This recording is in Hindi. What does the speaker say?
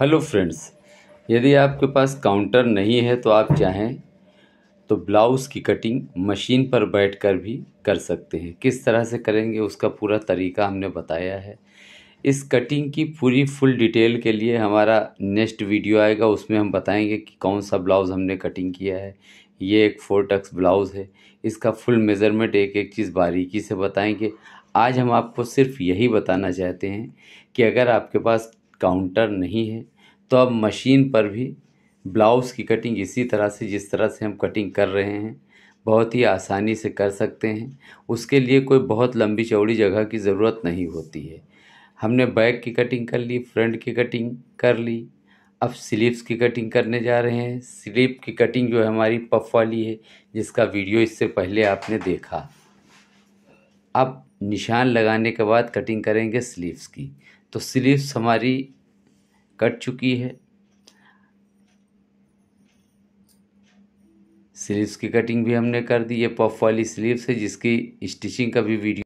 हेलो फ्रेंड्स यदि आपके पास काउंटर नहीं है तो आप चाहें तो ब्लाउज़ की कटिंग मशीन पर बैठकर भी कर सकते हैं किस तरह से करेंगे उसका पूरा तरीका हमने बताया है इस कटिंग की पूरी फुल डिटेल के लिए हमारा नेक्स्ट वीडियो आएगा उसमें हम बताएंगे कि कौन सा ब्लाउज़ हमने कटिंग किया है ये एक फोर टक्स ब्लाउज़ है इसका फुल मेज़रमेंट एक एक चीज़ बारीकी से बताएंगे आज हम आपको सिर्फ यही बताना चाहते हैं कि अगर आपके पास काउंटर नहीं है तो अब मशीन पर भी ब्लाउज़ की कटिंग इसी तरह से जिस तरह से हम कटिंग कर रहे हैं बहुत ही आसानी से कर सकते हैं उसके लिए कोई बहुत लंबी चौड़ी जगह की ज़रूरत नहीं होती है हमने बैक की कटिंग कर ली फ्रंट की कटिंग कर ली अब स्लीव्स की कटिंग करने जा रहे हैं स्लीव की कटिंग जो है हमारी पफ वाली है जिसका वीडियो इससे पहले आपने देखा अब निशान लगाने के बाद कटिंग करेंगे स्लीव्स की तो स्लीव्स हमारी कट चुकी है स्लीव्स की कटिंग भी हमने कर दी ये पफ वाली स्लीव्स है जिसकी स्टिचिंग का भी वीडियो